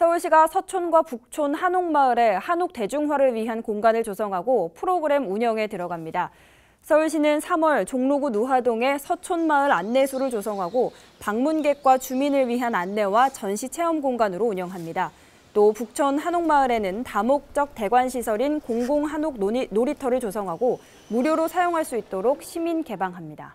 서울시가 서촌과 북촌 한옥마을에 한옥 대중화를 위한 공간을 조성하고 프로그램 운영에 들어갑니다. 서울시는 3월 종로구 누하동에 서촌마을 안내소를 조성하고 방문객과 주민을 위한 안내와 전시 체험 공간으로 운영합니다. 또 북촌 한옥마을에는 다목적 대관시설인 공공한옥 놀이터를 조성하고 무료로 사용할 수 있도록 시민 개방합니다.